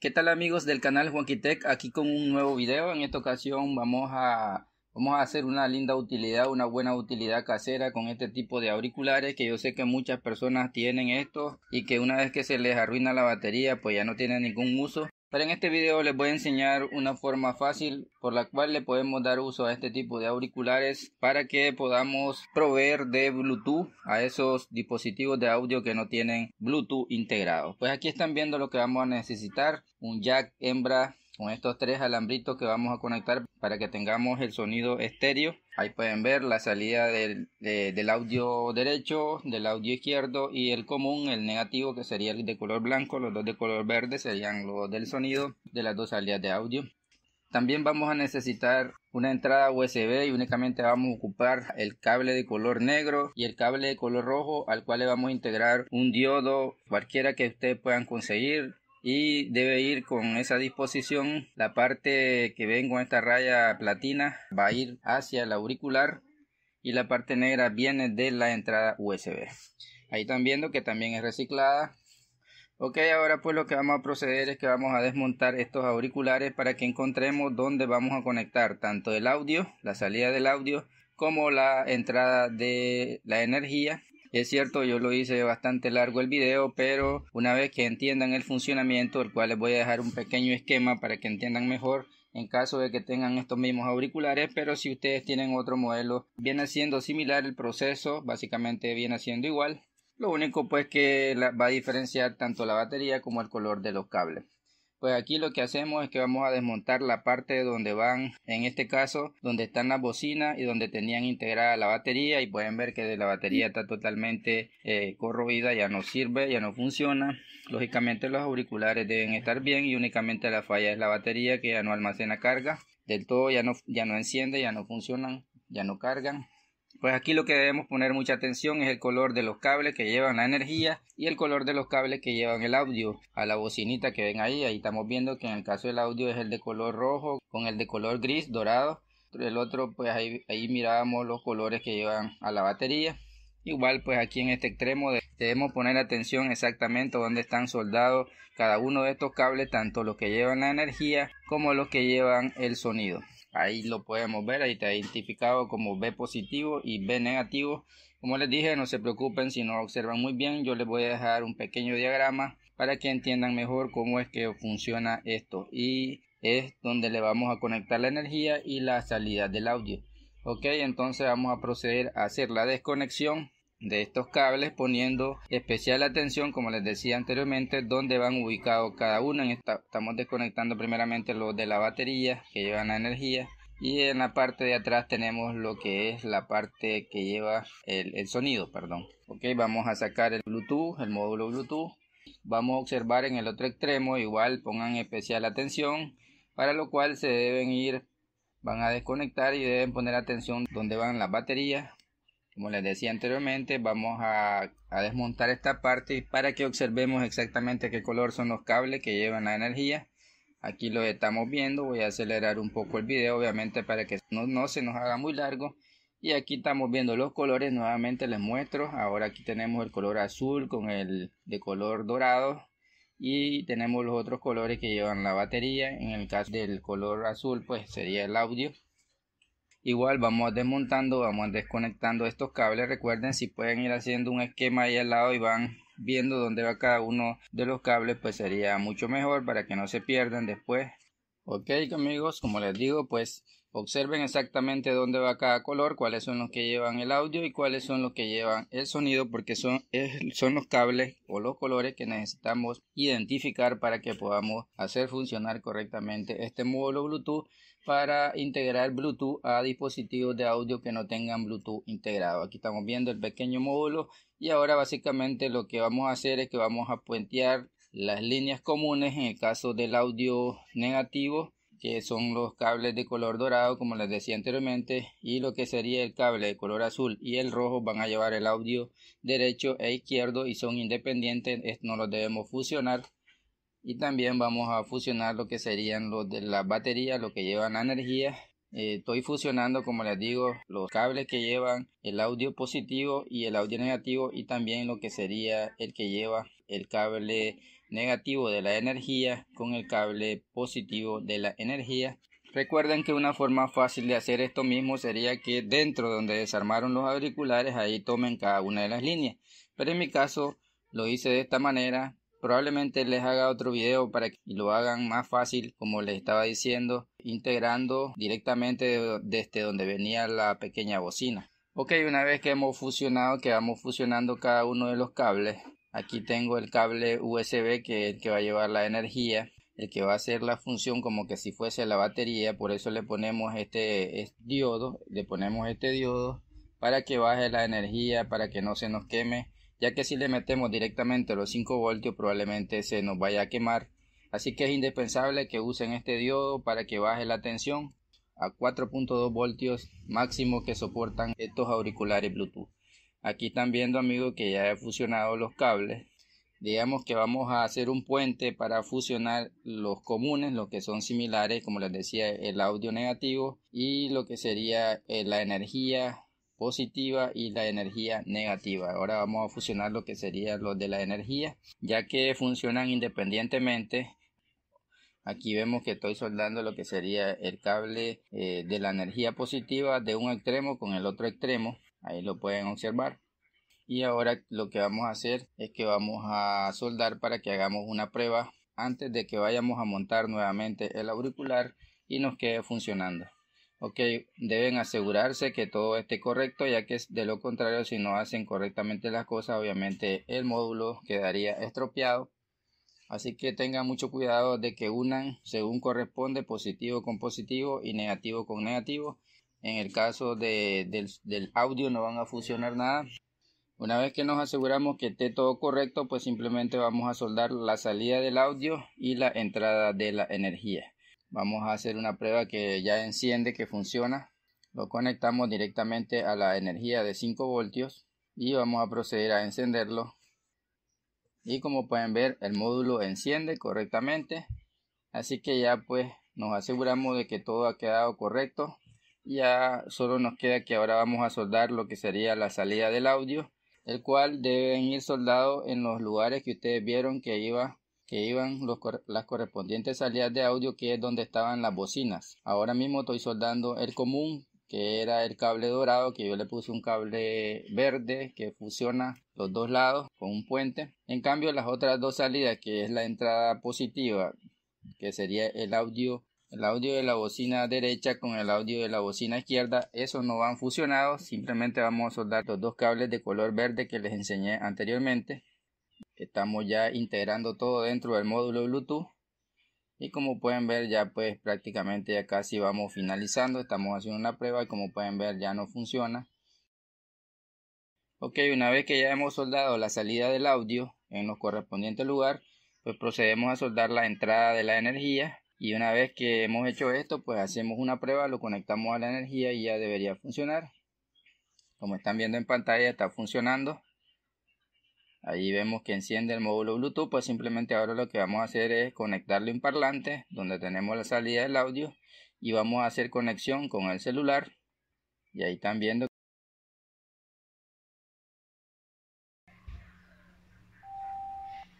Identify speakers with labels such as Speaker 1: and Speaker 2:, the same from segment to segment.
Speaker 1: ¿Qué tal amigos del canal Juanquitec? Aquí con un nuevo video. En esta ocasión vamos a, vamos a hacer una linda utilidad, una buena utilidad casera con este tipo de auriculares que yo sé que muchas personas tienen estos y que una vez que se les arruina la batería pues ya no tienen ningún uso. Pero en este video les voy a enseñar una forma fácil por la cual le podemos dar uso a este tipo de auriculares para que podamos proveer de Bluetooth a esos dispositivos de audio que no tienen Bluetooth integrado. Pues aquí están viendo lo que vamos a necesitar, un jack hembra con estos tres alambritos que vamos a conectar para que tengamos el sonido estéreo. Ahí pueden ver la salida del, audio derecho, del audio izquierdo y el común, el negativo que sería el de color blanco, los dos de color verde serían los del sonido de las dos salidas de audio. También vamos a necesitar una entrada USB y únicamente vamos a ocupar el cable de color negro y el cable de color rojo al cual le vamos a integrar un diodo cualquiera que ustedes puedan conseguir y debe ir con esa disposición. La parte que vengo con esta raya platina va a ir hacia el auricular y la parte negra viene de la entrada USB. Ahí están viendo que también es reciclada. Ok, ahora pues lo que vamos a proceder es que vamos a desmontar estos auriculares para que encontremos dónde vamos a conectar tanto el audio, la salida del audio, como la entrada de la energía es cierto, yo lo hice bastante largo el video, pero una vez que entiendan el funcionamiento, el cual les voy a dejar un pequeño esquema para que entiendan mejor en caso de que tengan estos mismos auriculares, pero si ustedes tienen otro modelo, viene siendo similar el proceso, básicamente viene siendo igual. Lo único pues que va a diferenciar tanto la batería como el color de los cables pues aquí lo que hacemos es que vamos a desmontar la parte donde van, en este caso, donde están las bocinas y donde tenían integrada la batería y pueden ver que la batería está totalmente eh, corroída, ya no sirve, ya no funciona. Lógicamente los auriculares deben estar bien y únicamente la falla es la batería que ya no almacena carga. Del todo ya no, ya no enciende, ya no funcionan, ya no cargan. Pues aquí lo que debemos poner mucha atención es el color de los cables que llevan la energía y el color de los cables que llevan el audio a la bocinita que ven ahí. Ahí estamos viendo que en el caso del audio es el de color rojo con el de color gris dorado. El otro pues ahí, ahí mirábamos los colores que llevan a la batería. Igual pues aquí en este extremo debemos poner atención exactamente dónde están soldados cada uno de estos cables, tanto los que llevan la energía como los que llevan el sonido. Ahí lo podemos ver, ahí está identificado como B positivo y B negativo. Como les dije, no se preocupen si no observan muy bien, yo les voy a dejar un pequeño diagrama para que entiendan mejor cómo es que funciona esto. Y es donde le vamos a conectar la energía y la salida del audio. Ok, entonces vamos a proceder a hacer la desconexión de estos cables poniendo especial atención como les decía anteriormente Donde van ubicados cada uno estamos desconectando primeramente los de la batería que llevan la energía y en la parte de atrás tenemos lo que es la parte que lleva el, sonido perdón ok vamos a sacar el bluetooth el módulo bluetooth vamos a observar en el otro extremo igual pongan especial atención para lo cual se deben ir van a desconectar y deben poner atención donde van las baterías como les decía anteriormente, vamos a, desmontar esta parte para que observemos exactamente qué color son los cables que llevan la energía. Aquí lo estamos viendo, voy a acelerar un poco el video obviamente para que no se nos haga muy largo. Y aquí estamos viendo los colores, nuevamente les muestro. Ahora aquí tenemos el color azul con el de color dorado. Y tenemos los otros colores que llevan la batería. En el caso del color azul pues sería el audio. Igual vamos desmontando, vamos desconectando estos cables. Recuerden, si pueden ir haciendo un esquema ahí al lado y van viendo dónde va cada uno de los cables, pues sería mucho mejor para que no se pierdan después. Ok amigos, como les digo, pues Observen exactamente dónde va cada color, cuáles son los que llevan el audio y cuáles son los que llevan el sonido, porque son, los cables o los colores que necesitamos identificar para que podamos hacer funcionar correctamente este módulo Bluetooth para integrar Bluetooth a dispositivos de audio que no tengan Bluetooth integrado. Aquí estamos viendo el pequeño módulo y ahora básicamente lo que vamos a hacer es que vamos a puentear las líneas comunes en el caso del audio negativo que son los cables de color dorado como les decía anteriormente y lo que sería el cable de color azul y el rojo van a llevar el audio derecho e izquierdo y son independientes no los debemos fusionar y también vamos a fusionar lo que serían los de la baterías lo que llevan la energía eh, estoy fusionando como les digo los cables que llevan el audio positivo y el audio negativo y también lo que sería el que lleva el cable negativo de la energía con el cable positivo de la energía. Recuerden que una forma fácil de hacer esto mismo sería que dentro donde desarmaron los auriculares ahí tomen cada una de las líneas. Pero en mi caso lo hice de esta manera. Probablemente les haga otro video para que lo hagan más fácil, como les estaba diciendo, integrando directamente desde donde venía la pequeña bocina. Ok, una vez que hemos fusionado, que vamos fusionando cada uno de los cables, Aquí tengo el cable USB que es el que va a llevar la energía, el que va a hacer la función como que si fuese la batería, por eso le ponemos este, diodo, le ponemos este diodo para que baje la energía, para que no se nos queme, ya que si le metemos directamente los 5 voltios probablemente se nos vaya a quemar. Así que es indispensable que usen este diodo para que baje la tensión a 4.2 voltios máximo que soportan estos auriculares Bluetooth. Aquí están viendo, amigos, que ya he fusionado los cables. Digamos que vamos a hacer un puente para fusionar los comunes, los que son similares, como les decía, el audio negativo y lo que sería eh, la energía positiva y la energía negativa. Ahora vamos a fusionar lo que sería los de la energía, ya que funcionan independientemente. Aquí vemos que estoy soldando lo que sería el cable eh, de la energía positiva de un extremo con el otro extremo ahí lo pueden observar y ahora lo que vamos a hacer es que vamos a soldar para que hagamos una prueba antes de que vayamos a montar nuevamente el auricular y nos quede funcionando ok deben asegurarse que todo esté correcto ya que de lo contrario si no hacen correctamente las cosas obviamente el módulo quedaría estropeado Así que tengan mucho cuidado de que unan según corresponde positivo con positivo y negativo con negativo en el caso del, audio no van a funcionar nada. Una vez que nos aseguramos que esté todo correcto, pues simplemente vamos a soldar la salida del audio y la entrada de la energía. Vamos a hacer una prueba que ya enciende, que funciona. Lo conectamos directamente a la energía de 5 voltios y vamos a proceder a encenderlo. Y como pueden ver, el módulo enciende correctamente. Así que ya pues nos aseguramos de que todo ha quedado correcto. Ya solo nos queda que ahora vamos a soldar lo que sería la salida del audio, el cual deben ir soldado en los lugares que ustedes vieron que que iban las correspondientes salidas de audio que es donde estaban las bocinas. Ahora mismo estoy soldando el común que era el cable dorado, que yo le puse un cable verde que fusiona los dos lados con un puente. En cambio, las otras dos salidas, que es la entrada positiva, que sería el audio el audio de la bocina derecha con el audio de la bocina izquierda, esos no van fusionados, simplemente vamos a soldar los dos cables de color verde que les enseñé anteriormente. Estamos ya integrando todo dentro del módulo Bluetooth y como pueden ver ya pues prácticamente ya casi vamos finalizando, estamos haciendo una prueba y como pueden ver ya no funciona. Ok, una vez que ya hemos soldado la salida del audio en los correspondientes lugares pues procedemos a soldar la entrada de la energía y una vez que hemos hecho esto, pues hacemos una prueba, lo conectamos a la energía y ya debería funcionar. Como están viendo en pantalla, está funcionando. Ahí vemos que enciende el módulo Bluetooth, pues simplemente ahora lo que vamos a hacer es conectarle un parlante donde tenemos la salida del audio y vamos a hacer conexión con el celular. Y ahí están viendo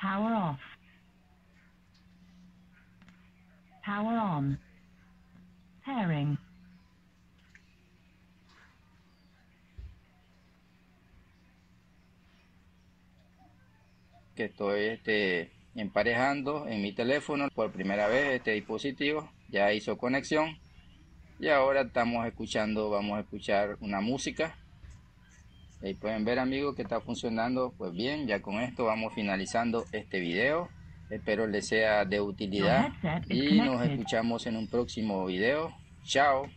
Speaker 1: Power Power on. Pairing. que estoy este, emparejando en mi teléfono por primera vez este dispositivo ya hizo conexión y ahora estamos escuchando vamos a escuchar una música y pueden ver amigos que está funcionando pues bien ya con esto vamos finalizando este video Espero les sea de utilidad y nos escuchamos en un próximo video. Chao.